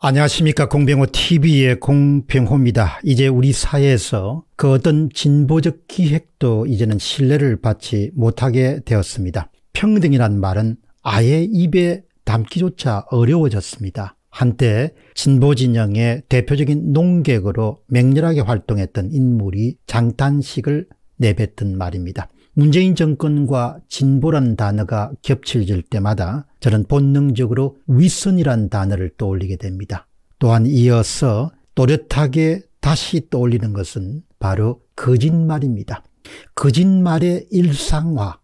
안녕하십니까 공병호TV의 공병호입니다. 이제 우리 사회에서 그 어떤 진보적 기획도 이제는 신뢰를 받지 못하게 되었습니다. 평등이란 말은 아예 입에 담기조차 어려워졌습니다. 한때 진보진영의 대표적인 농객으로 맹렬하게 활동했던 인물이 장탄식을 내뱉은 말입니다. 문재인 정권과 진보란 단어가 겹쳐질 때마다 저는 본능적으로 윗선이란 단어를 떠올리게 됩니다. 또한 이어서 또렷하게 다시 떠올리는 것은 바로 거짓말입니다. 거짓말의 일상화,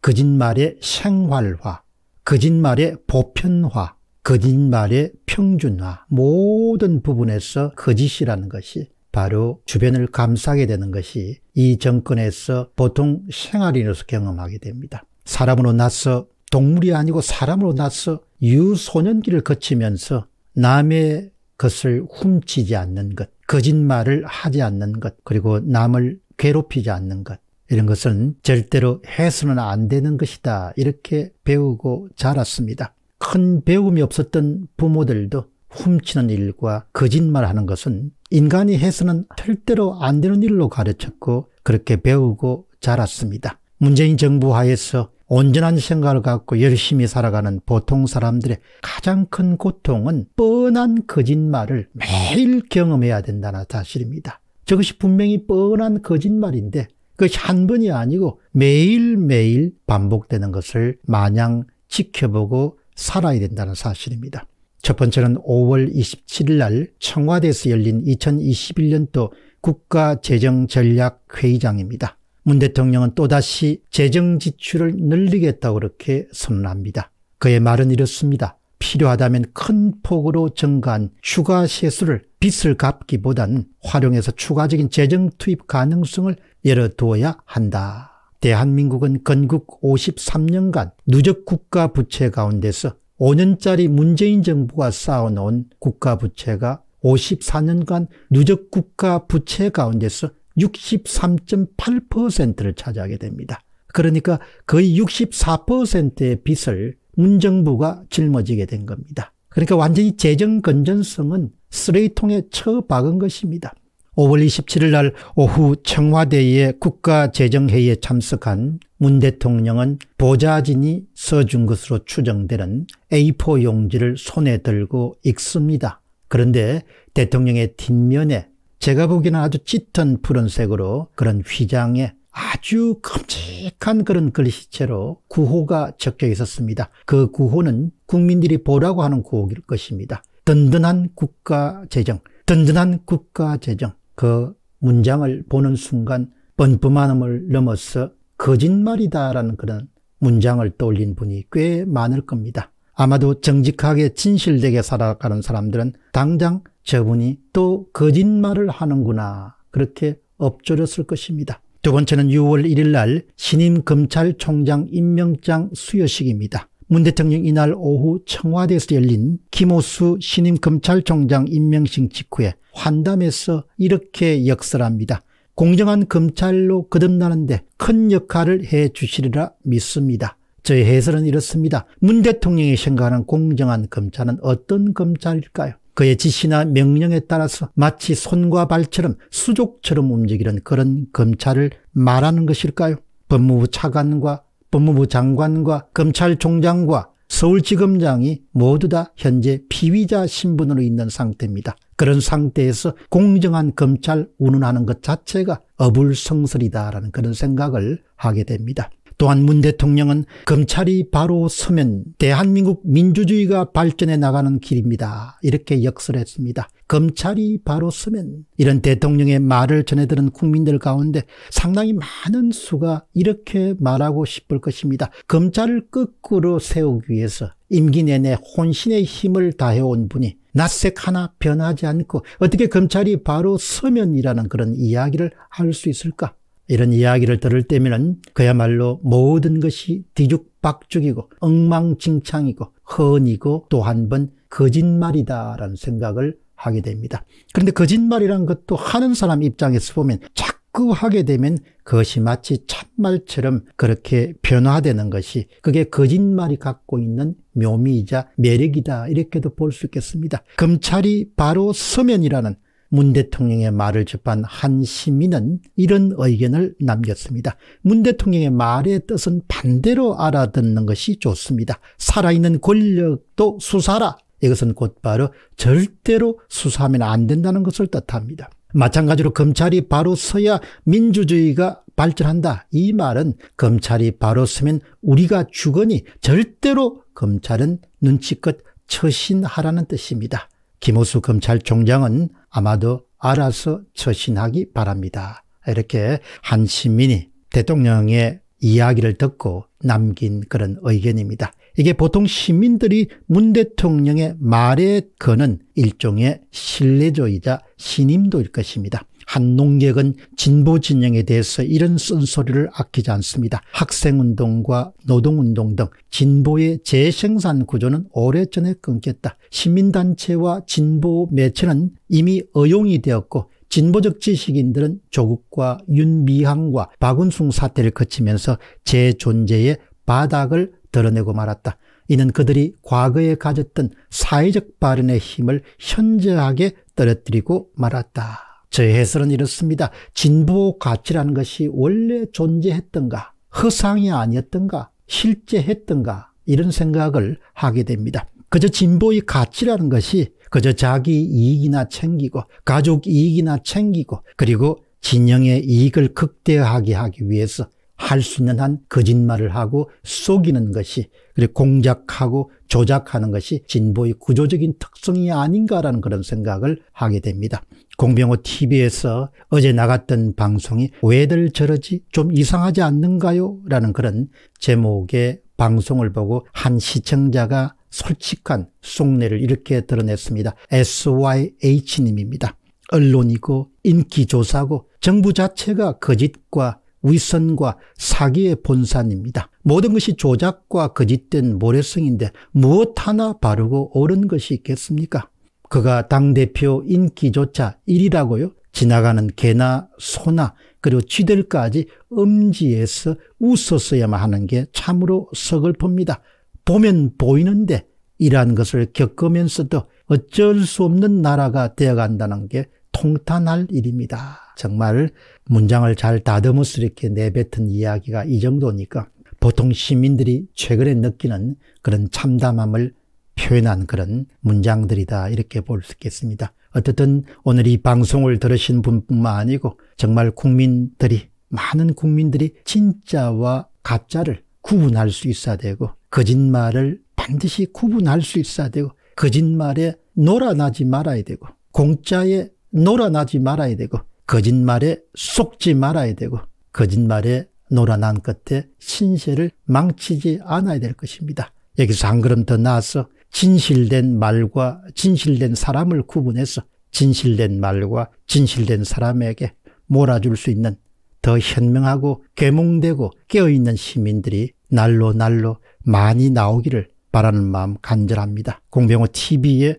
거짓말의 생활화, 거짓말의 보편화, 거짓말의 평준화 모든 부분에서 거짓이라는 것이 바로 주변을 감싸게 되는 것이 이 정권에서 보통 생활인으로서 경험하게 됩니다. 사람으로 나서 동물이 아니고 사람으로 나서 유소년기를 거치면서 남의 것을 훔치지 않는 것, 거짓말을 하지 않는 것, 그리고 남을 괴롭히지 않는 것, 이런 것은 절대로 해서는 안 되는 것이다. 이렇게 배우고 자랐습니다. 큰 배움이 없었던 부모들도 훔치는 일과 거짓말하는 것은 인간이 해서는 절대로 안 되는 일로 가르쳤고 그렇게 배우고 자랐습니다. 문재인 정부 하에서 온전한 생각을 갖고 열심히 살아가는 보통 사람들의 가장 큰 고통은 뻔한 거짓말을 매일 경험해야 된다는 사실입니다. 저것이 분명히 뻔한 거짓말인데 그것이 한 번이 아니고 매일매일 반복되는 것을 마냥 지켜보고 살아야 된다는 사실입니다. 첫 번째는 5월 27일 날 청와대에서 열린 2021년도 국가재정전략회의장입니다. 문 대통령은 또다시 재정지출을 늘리겠다고 그렇게 선언합니다. 그의 말은 이렇습니다. 필요하다면 큰 폭으로 증가한 추가 세수를 빚을 갚기보단 활용해서 추가적인 재정 투입 가능성을 열어두어야 한다. 대한민국은 건국 53년간 누적 국가 부채 가운데서 5년짜리 문재인 정부가 쌓아놓은 국가 부채가 54년간 누적 국가 부채 가운데서 63.8%를 차지하게 됩니다. 그러니까 거의 64%의 빚을 문정부가 짊어지게 된 겁니다. 그러니까 완전히 재정 건전성은 쓰레기통에 처박은 것입니다. 5월 27일 날 오후 청와대의 국가재정회의에 참석한 문 대통령은 보좌진이 써준 것으로 추정되는 A4 용지를 손에 들고 읽습니다. 그런데 대통령의 뒷면에 제가 보기에는 아주 짙은 푸른색으로 그런 휘장에 아주 큼직한 그런 글씨체로 구호가 적혀 있었습니다. 그 구호는 국민들이 보라고 하는 구호일 것입니다. 든든한 국가 재정, 든든한 국가 재정. 그 문장을 보는 순간 뻔뻔함을 넘어서 거짓말이다라는 그런 문장을 떠올린 분이 꽤 많을 겁니다. 아마도 정직하게 진실되게 살아가는 사람들은 당장 저분이 또 거짓말을 하는구나 그렇게 엎조렸을 것입니다. 두 번째는 6월 1일 날 신임 검찰총장 임명장 수여식입니다. 문 대통령 이날 오후 청와대에서 열린 김호수 신임 검찰총장 임명식 직후에 환담에서 이렇게 역설합니다. 공정한 검찰로 거듭나는데 큰 역할을 해 주시리라 믿습니다. 저의 해설은 이렇습니다. 문 대통령이 생각하는 공정한 검찰은 어떤 검찰일까요? 그의 지시나 명령에 따라서 마치 손과 발처럼 수족처럼 움직이는 그런 검찰을 말하는 것일까요? 법무부 차관과 법무부 장관과 검찰총장과 서울지검장이 모두 다 현재 피의자 신분으로 있는 상태입니다. 그런 상태에서 공정한 검찰 운운하는 것 자체가 어불성설이다라는 그런 생각을 하게 됩니다. 또한 문 대통령은 검찰이 바로 서면 대한민국 민주주의가 발전해 나가는 길입니다. 이렇게 역설했습니다. 검찰이 바로 서면 이런 대통령의 말을 전해들은 국민들 가운데 상당히 많은 수가 이렇게 말하고 싶을 것입니다. 검찰을 거꾸로 세우기 위해서 임기 내내 혼신의 힘을 다해온 분이 낯색 하나 변하지 않고 어떻게 검찰이 바로 서면이라는 그런 이야기를 할 수 있을까? 이런 이야기를 들을 때면 그야말로 모든 것이 뒤죽박죽이고 엉망진창이고 헌이고 또 한 번 거짓말이다라는 생각을 하게 됩니다. 그런데 거짓말이란 것도 하는 사람 입장에서 보면 자꾸 하게 되면 그것이 마치 참말처럼 그렇게 변화되는 것이 그게 거짓말이 갖고 있는 묘미이자 매력이다 이렇게도 볼 수 있겠습니다. 검찰이 바로 서면이라는 문 대통령의 말을 접한 한 시민은 이런 의견을 남겼습니다. 문 대통령의 말의 뜻은 반대로 알아듣는 것이 좋습니다. 살아있는 권력도 수사라 이것은 곧바로 절대로 수사하면 안 된다는 것을 뜻합니다. 마찬가지로 검찰이 바로 서야 민주주의가 발전한다. 이 말은 검찰이 바로 서면 우리가 죽거니 절대로 검찰은 눈치껏 처신하라는 뜻입니다. 김호수 검찰총장은 아마도 알아서 처신하기 바랍니다. 이렇게 한 시민이 대통령의 이야기를 듣고 남긴 그런 의견입니다. 이게 보통 시민들이 문 대통령의 말에 거는 일종의 신뢰조이자 신임도일 것입니다. 한농객은 진보 진영에 대해서 이런 쓴소리를 아끼지 않습니다. 학생운동과 노동운동 등 진보의 재생산 구조는 오래전에 끊겼다. 시민단체와 진보 매체는 이미 어용이 되었고 진보적 지식인들은 조국과 윤미향과 박은숭 사태를 거치면서 제 존재의 바닥을 드러내고 말았다. 이는 그들이 과거에 가졌던 사회적 발언의 힘을 현저하게 떨어뜨리고 말았다. 저의 해설은 이렇습니다. 진보 가치라는 것이 원래 존재했던가, 허상이 아니었던가, 실제했던가 이런 생각을 하게 됩니다. 그저 진보의 가치라는 것이 그저 자기 이익이나 챙기고 가족 이익이나 챙기고 그리고 진영의 이익을 극대화하게 하기 위해서 할수 있는 한 거짓말을 하고 속이는 것이 그리고 공작하고 조작하는 것이 진보의 구조적인 특성이 아닌가라는 그런 생각을 하게 됩니다. 공병호 TV에서 어제 나갔던 방송이 왜들 저러지 좀 이상하지 않는가요? 라는 그런 제목의 방송을 보고 한 시청자가 솔직한 속내를 이렇게 드러냈습니다. SYH님입니다. 언론이고 인기조사고 정부 자체가 거짓과 위선과 사기의 본산입니다. 모든 것이 조작과 거짓된 모래성인데 무엇 하나 바르고 옳은 것이 있겠습니까? 그가 당대표 인기조차 1이라고요? 지나가는 개나 소나 그리고 쥐들까지 엄지에서 웃었어야만 하는 게 참으로 서글픕니다. 보면 보이는데 이러한 것을 겪으면서도 어쩔 수 없는 나라가 되어간다는 게 통탄할 일입니다. 정말 문장을 잘 다듬어스럽게 내뱉은 이야기가 이 정도니까 보통 시민들이 최근에 느끼는 그런 참담함을 표현한 그런 문장들이다 이렇게 볼 수 있겠습니다. 어쨌든 오늘 이 방송을 들으신 분뿐만 아니고 정말 국민들이 많은 국민들이 진짜와 가짜를 구분할 수 있어야 되고 거짓말을 반드시 구분할 수 있어야 되고 거짓말에 놀아나지 말아야 되고 공짜에 놀아나지 말아야 되고 거짓말에 속지 말아야 되고 거짓말에 놀아난 끝에 신세를 망치지 않아야 될 것입니다. 여기서 한 걸음 더 나아서 진실된 말과 진실된 사람을 구분해서 진실된 말과 진실된 사람에게 몰아줄 수 있는 더 현명하고 계몽되고 깨어있는 시민들이 날로 날로 많이 나오기를 바라는 마음 간절합니다. 공병호 TV의